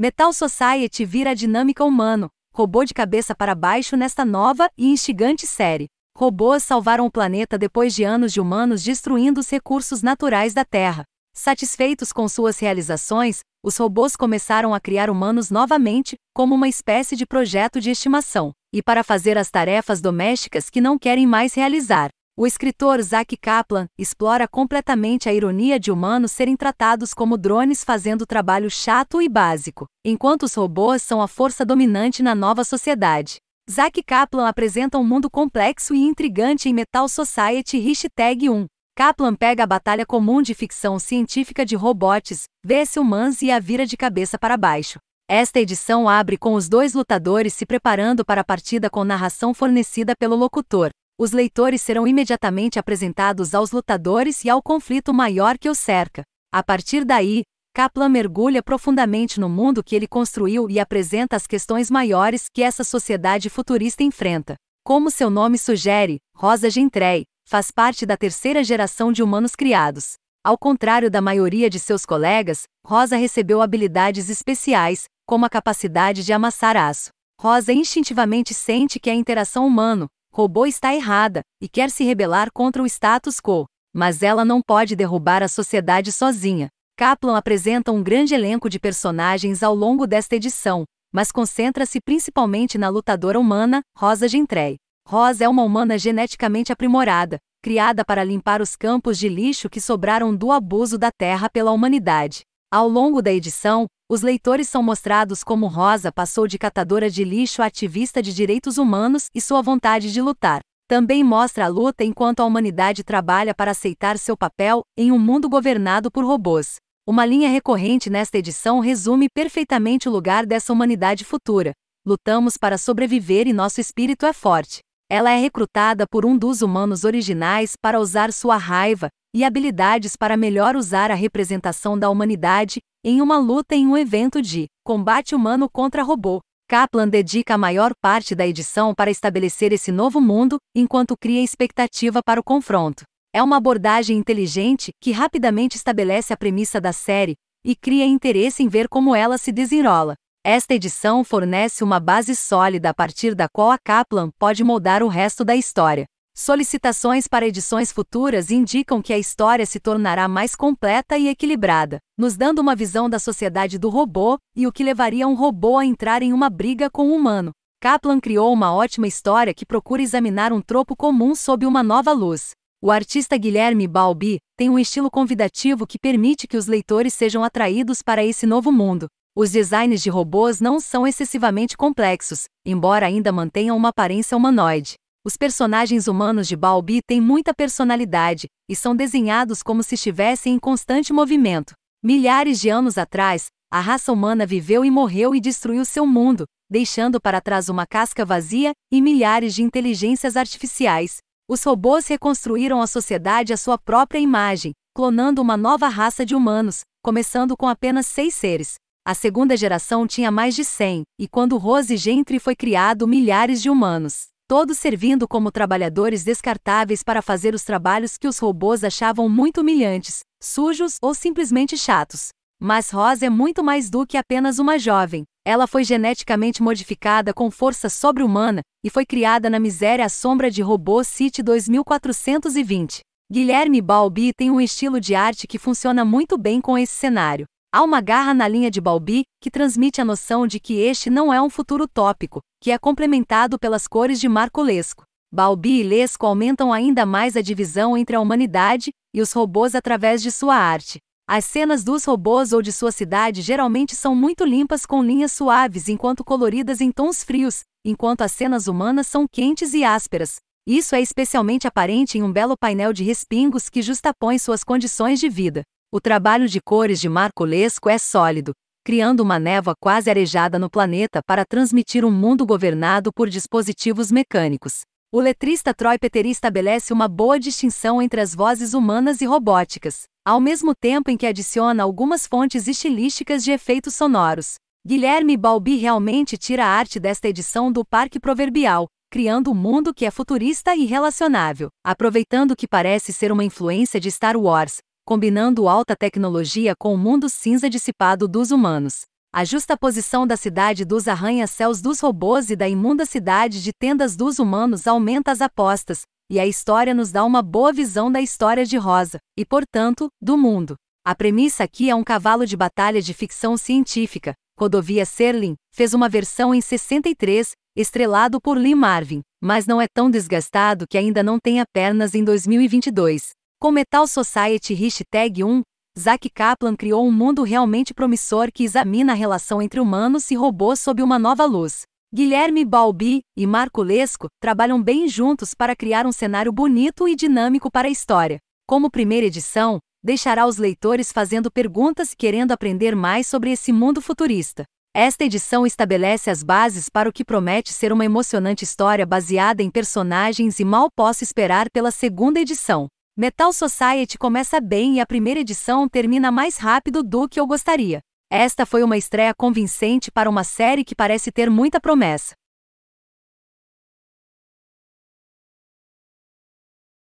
Metal Society vira a dinâmica humano, robô de cabeça para baixo nesta nova e instigante série. Robôs salvaram o planeta depois de anos de humanos destruindo os recursos naturais da Terra. Satisfeitos com suas realizações, os robôs começaram a criar humanos novamente, como uma espécie de projeto de estimação, e para fazer as tarefas domésticas que não querem mais realizar. O escritor Zack Kaplan explora completamente a ironia de humanos serem tratados como drones fazendo trabalho chato e básico, enquanto os robôs são a força dominante na nova sociedade. Zack Kaplan apresenta um mundo complexo e intrigante em Metal Society Hashtag 1. Kaplan pega a batalha comum de ficção científica de robots, vs humans e a vira de cabeça para baixo. Esta edição abre com os dois lutadores se preparando para a partida com narração fornecida pelo locutor os leitores serão imediatamente apresentados aos lutadores e ao conflito maior que o cerca. A partir daí, Kaplan mergulha profundamente no mundo que ele construiu e apresenta as questões maiores que essa sociedade futurista enfrenta. Como seu nome sugere, Rosa Gentry faz parte da terceira geração de humanos criados. Ao contrário da maioria de seus colegas, Rosa recebeu habilidades especiais, como a capacidade de amassar aço. Rosa instintivamente sente que a interação humano, Robô está errada e quer se rebelar contra o status quo, mas ela não pode derrubar a sociedade sozinha. Kaplan apresenta um grande elenco de personagens ao longo desta edição, mas concentra-se principalmente na lutadora humana, Rosa Gentry. Rosa é uma humana geneticamente aprimorada, criada para limpar os campos de lixo que sobraram do abuso da terra pela humanidade. Ao longo da edição, os leitores são mostrados como Rosa passou de catadora de lixo a ativista de direitos humanos e sua vontade de lutar. Também mostra a luta enquanto a humanidade trabalha para aceitar seu papel em um mundo governado por robôs. Uma linha recorrente nesta edição resume perfeitamente o lugar dessa humanidade futura. Lutamos para sobreviver e nosso espírito é forte. Ela é recrutada por um dos humanos originais para usar sua raiva e habilidades para melhor usar a representação da humanidade em uma luta em um evento de combate humano contra robô, Kaplan dedica a maior parte da edição para estabelecer esse novo mundo, enquanto cria expectativa para o confronto. É uma abordagem inteligente que rapidamente estabelece a premissa da série e cria interesse em ver como ela se desenrola. Esta edição fornece uma base sólida a partir da qual a Kaplan pode moldar o resto da história. Solicitações para edições futuras indicam que a história se tornará mais completa e equilibrada, nos dando uma visão da sociedade do robô e o que levaria um robô a entrar em uma briga com um humano. Kaplan criou uma ótima história que procura examinar um tropo comum sob uma nova luz. O artista Guilherme Balbi tem um estilo convidativo que permite que os leitores sejam atraídos para esse novo mundo. Os designs de robôs não são excessivamente complexos, embora ainda mantenham uma aparência humanoide. Os personagens humanos de Balbi têm muita personalidade e são desenhados como se estivessem em constante movimento. Milhares de anos atrás, a raça humana viveu e morreu e destruiu seu mundo, deixando para trás uma casca vazia e milhares de inteligências artificiais. Os robôs reconstruíram a sociedade à sua própria imagem, clonando uma nova raça de humanos, começando com apenas seis seres. A segunda geração tinha mais de 100, e quando Rose Gentry foi criado, milhares de humanos todos servindo como trabalhadores descartáveis para fazer os trabalhos que os robôs achavam muito humilhantes, sujos ou simplesmente chatos. Mas Rose é muito mais do que apenas uma jovem. Ela foi geneticamente modificada com força sobre-humana e foi criada na miséria à sombra de Robô City 2420. Guilherme Balbi tem um estilo de arte que funciona muito bem com esse cenário. Há uma garra na linha de Balbi, que transmite a noção de que este não é um futuro utópico, que é complementado pelas cores de Marcolesco. Balbi e Lesco aumentam ainda mais a divisão entre a humanidade e os robôs através de sua arte. As cenas dos robôs ou de sua cidade geralmente são muito limpas com linhas suaves enquanto coloridas em tons frios, enquanto as cenas humanas são quentes e ásperas. Isso é especialmente aparente em um belo painel de respingos que justapõe suas condições de vida. O trabalho de cores de Marco Lesco é sólido, criando uma névoa quase arejada no planeta para transmitir um mundo governado por dispositivos mecânicos. O letrista Troy Petteri estabelece uma boa distinção entre as vozes humanas e robóticas, ao mesmo tempo em que adiciona algumas fontes estilísticas de efeitos sonoros. Guilherme Balbi realmente tira a arte desta edição do Parque Proverbial, criando um mundo que é futurista e relacionável, aproveitando que parece ser uma influência de Star Wars, combinando alta tecnologia com o mundo cinza dissipado dos humanos. A justaposição da cidade dos arranha-céus dos robôs e da imunda cidade de tendas dos humanos aumenta as apostas, e a história nos dá uma boa visão da história de Rosa, e, portanto, do mundo. A premissa aqui é um cavalo de batalha de ficção científica. Codovia Serling fez uma versão em 63, estrelado por Lee Marvin, mas não é tão desgastado que ainda não tenha pernas em 2022. Com Metal Society Hashtag 1, Zack Kaplan criou um mundo realmente promissor que examina a relação entre humanos e robôs sob uma nova luz. Guilherme Balbi e Marco Lesco trabalham bem juntos para criar um cenário bonito e dinâmico para a história. Como primeira edição, deixará os leitores fazendo perguntas e querendo aprender mais sobre esse mundo futurista. Esta edição estabelece as bases para o que promete ser uma emocionante história baseada em personagens e mal posso esperar pela segunda edição. Metal Society começa bem e a primeira edição termina mais rápido do que eu gostaria. Esta foi uma estreia convincente para uma série que parece ter muita promessa.